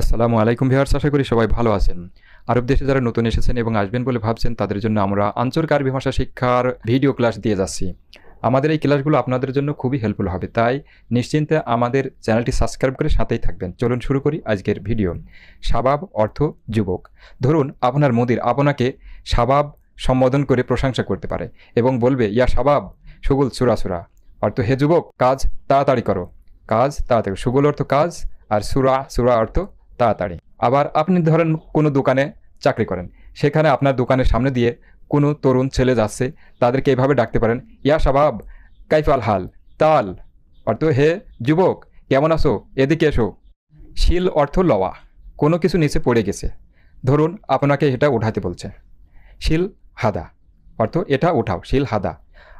আসসালামু আলাইকুম ভিহার্স আশা করি সবাই ভালো আছেন আরব দেশে যারা নতুন এসেছেন এবং আসবেন বলে ভাবছেন তাদের জন্য আমরা আঞ্চলিক আরবি ভাষা শিক্ষার ভিডিও ক্লাস দিয়ে যাচ্ছি আমাদের এই ক্লাসগুলো আপনাদের জন্য খুবই হেল্পফুল হবে তাই নিশ্চিন্তে আমাদের চ্যানেলটি সাবস্ক্রাইব করে সাথেই থাকবেন চলুন শুরু করি আজকের ভিডিও সাবাব অর্থ যুবক ধরুন আপনার মোদির আপনাকে সাবাব সম্বোধন করে প্রশংসা করতে পারে এবং বলবে ইয়া সাবাব সুগুল সুরাসুরা অর্থ হে যুবক কাজ তাড়াতাড়ি করো কাজ তাড়াতাড়ি সুগুল অর্থ কাজ আর সুরা সুরা অর্থ তাড়াতাড়ি আবার আপনি ধরেন কোনো দোকানে চাকরি করেন সেখানে আপনার দোকানের সামনে দিয়ে কোনো তরুণ ছেলে যাচ্ছে তাদেরকে এভাবে ডাকতে পারেন ইয়া সাবাব কাইফাল হাল তাল অর্থ হে যুবক কেমন আসো এদিকে এসো শিল অর্থ লওয়া কোনো কিছু নিচে পড়ে গেছে ধরুন আপনাকে এটা উঠাতে বলছে শিল হাদা অর্থ এটা উঠাও শিল হাদা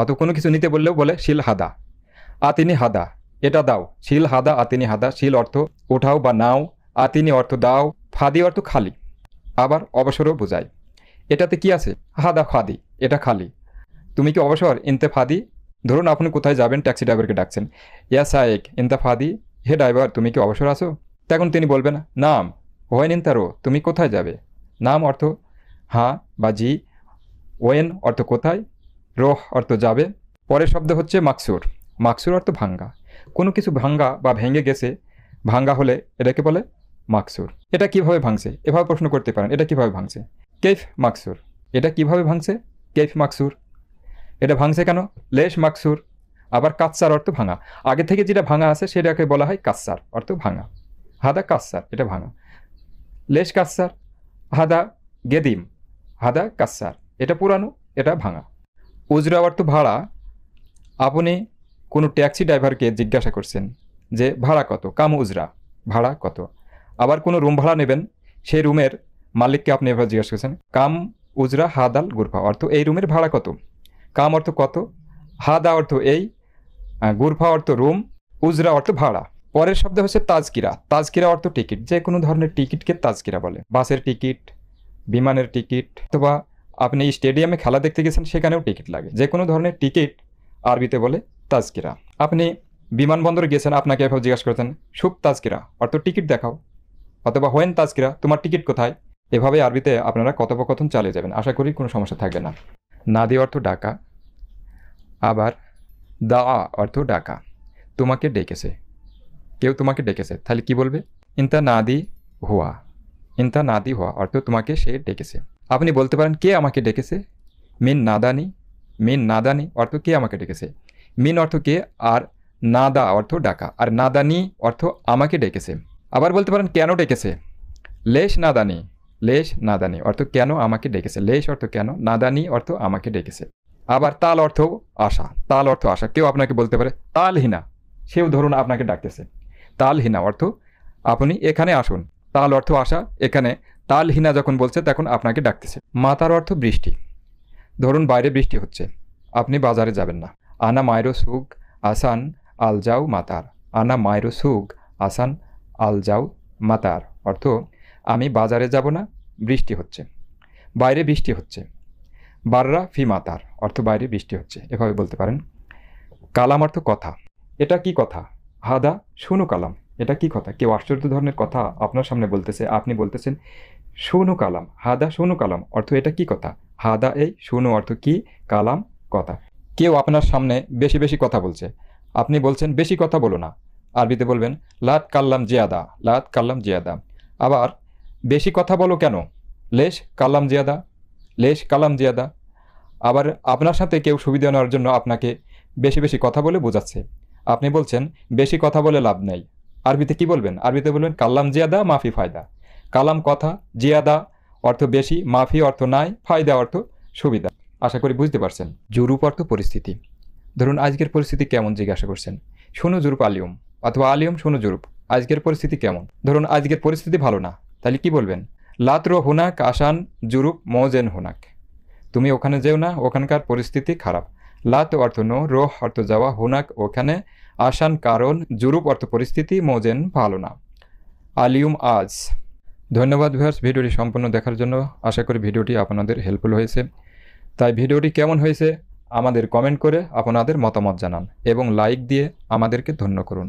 অত কোনো কিছু নিতে বললেও বলে শিল হাদা আতিনি হাদা এটা দাও শিল হাদা আতিনি হাদা শিল অর্থ উঠাও বা নাও আতিনি অর্থ দাও ফাদি অর্থ খালি আবার অবসরও বোঝায় এটাতে কি আছে হা দা ফাদি এটা খালি তুমি কি অবসর ইন্তেফাদি ধরুন আপনি কোথায় যাবেন ট্যাক্সি ড্রাইভারকে ডাকছেন ইয়া সায়েক ইন্তেফাদি হে ড্রাইভার তুমি কি অবসর আসো তখন তিনি বলবেন নাম ওয়েন ইনতারো তুমি কোথায় যাবে নাম অর্থ হাঁ বা জি ওয়েন অর্থ কোথায় রোহ অর্থ যাবে পরের শব্দ হচ্ছে মাকসুর মাকসুর অর্থ ভাঙ্গা কোনো কিছু ভাঙ্গা বা ভেঙে গেছে ভাঙ্গা হলে এটাকে বলে মাকসুর এটা কিভাবে ভাঙছে এভাবে প্রশ্ন করতে পারেন এটা কিভাবে ভাঙছে কেফ মাকসুর এটা কিভাবে ভাঙছে কেফ মাকসুর এটা ভাঙছে কেন লেশ মাকসুর আবার কাচ্চার অর্থ ভাঙা আগে থেকে যেটা ভাঙা আছে সেটাকে বলা হয় কাচ্চার অর্থ ভাঙা হাদা কাচ্চার এটা ভাঙা লেশ কাচ্চার হাদা গেদিম হাদা কাচ্চার এটা পুরানো এটা ভাঙা উজরা অর্থ ভাড়া আপনি কোনো ট্যাক্সি ড্রাইভারকে জিজ্ঞাসা করছেন যে ভাড়া কত কাম উজরা ভাড়া কত আবার কোনো রুম ভাড়া নেবেন সেই রুমের মালিককে আপনি এবার জিজ্ঞাসা করছেন কাম উজরা দাল গুরফা অর্থ এই রুমের ভাড়া কত কাম অর্থ কত হাদা অর্থ এই গুরফা অর্থ রুম উজরা অর্থ ভাড়া পরের শব্দ হচ্ছে তাজকিরা তাজকিরা অর্থ টিকিট যে কোনো ধরনের টিকিটকে তাজকিরা বলে বাসের টিকিট বিমানের টিকিট অথবা আপনি স্টেডিয়ামে খেলা দেখতে গেছেন সেখানেও টিকিট লাগে যে কোনো ধরনের টিকিট আরবিতে বলে তাজকিরা আপনি বিমানবন্দরে গেছেন আপনাকে এভাবে জিজ্ঞাসা করতেন সুপ তাজকিরা অর্থ টিকিট দেখাও অথবা হোয়েন তাজকিরা তোমার টিকিট কোথায় এভাবে আরবিতে আপনারা কথোপকথন চালিয়ে যাবেন আশা করি কোনো সমস্যা থাকবে না নাদি অর্থ ডাকা আবার দা অর্থ ডাকা তোমাকে ডেকেছে কেউ তোমাকে ডেকেছে তাহলে কি বলবে ইনতা নাদি হুয়া ইনতা নাদি হুয়া অর্থ তোমাকে সে ডেকেছে আপনি বলতে পারেন কে আমাকে ডেকেছে মিন নাদানি মিন নাদানি অর্থ কে আমাকে ডেকেছে মিন অর্থ কে আর নাদা অর্থ ডাকা আর নাদানি অর্থ আমাকে ডেকেছে আবার বলতে পারেন কেন ডেকেছে লেশ নাদানি লেশ নাদানি অর্থ কেন আমাকে ডেকেছে লেশ অর্থ কেন নাদানি অর্থ আমাকে ডেকেছে আবার তাল অর্থ আশা তাল অর্থ আশা কেউ আপনাকে বলতে পারে তালহীনা সেও ধরুন আপনাকে ডাকতেছে তালহীনা অর্থ আপনি এখানে আসুন তাল অর্থ আশা এখানে তালহীনা যখন বলছে তখন আপনাকে ডাকতেছে মাতার অর্থ বৃষ্টি ধরুন বাইরে বৃষ্টি হচ্ছে আপনি বাজারে যাবেন না আনা মায়রো সুখ আসান আলজাউ মাতার আনা মায়রো সুখ আসান আল যাও মাতার অর্থ আমি বাজারে যাব না বৃষ্টি হচ্ছে বাইরে বৃষ্টি হচ্ছে বাররা ফি মাতার অর্থ বাইরে বৃষ্টি হচ্ছে এভাবে বলতে পারেন কালাম অর্থ কথা এটা কি কথা হাদা শুনু কালাম এটা কি কথা কেউ আশ্চর্য ধরনের কথা আপনার সামনে বলতেছে আপনি বলতেছেন শুনু কালাম হাদা শুনু কালাম অর্থ এটা কি কথা হাদা এই শুনু অর্থ কি কালাম কথা কেউ আপনার সামনে বেশি বেশি কথা বলছে আপনি বলছেন বেশি কথা বলো না আরবিতে বলবেন লাত কাল্লাম জিয়াদা লাত কাল্লাম জিয়াদা আবার বেশি কথা বলো কেন লেশ কাল্লাম জিয়াদা লেশ কালাম জিয়াদা আবার আপনার সাথে কেউ সুবিধা নেওয়ার জন্য আপনাকে বেশি বেশি কথা বলে বোঝাচ্ছে আপনি বলছেন বেশি কথা বলে লাভ নেই আরবিতে কি বলবেন আরবিতে বলবেন কাল্লাম জিয়াদা মাফি ফায়দা কালাম কথা জিয়াদা অর্থ বেশি মাফি অর্থ নাই ফায়দা অর্থ সুবিধা আশা করি বুঝতে পারছেন জুরুপ অর্থ পরিস্থিতি ধরুন আজকের পরিস্থিতি কেমন জিজ্ঞাসা করছেন শুনো জুরুপ আলিউম অথবা আলিয়ম সোনজুরুপ আজকের পরিস্থিতি কেমন ধরুন আজকের পরিস্থিতি ভালো না তাহলে কি বলবেন লাত্র হোনাক আসান জুরুপ মজেন হোনাক তুমি ওখানে যেও না ওখানকার পরিস্থিতি খারাপ লাত অর্থ নো রোহ অর্থ যাওয়া হোনাক ওখানে আসান কারণ জুরুপ অর্থ পরিস্থিতি মজেন ভালো না আলিয়ম আজ ধন্যবাদ ভিউয়ার্স ভিডিওটি সম্পূর্ণ দেখার জন্য আশা করি ভিডিওটি আপনাদের হেল্পফুল হয়েছে তাই ভিডিওটি কেমন হয়েছে আমাদের কমেন্ট করে আপনাদের মতামত জানান এবং লাইক দিয়ে আমাদেরকে ধন্য করুন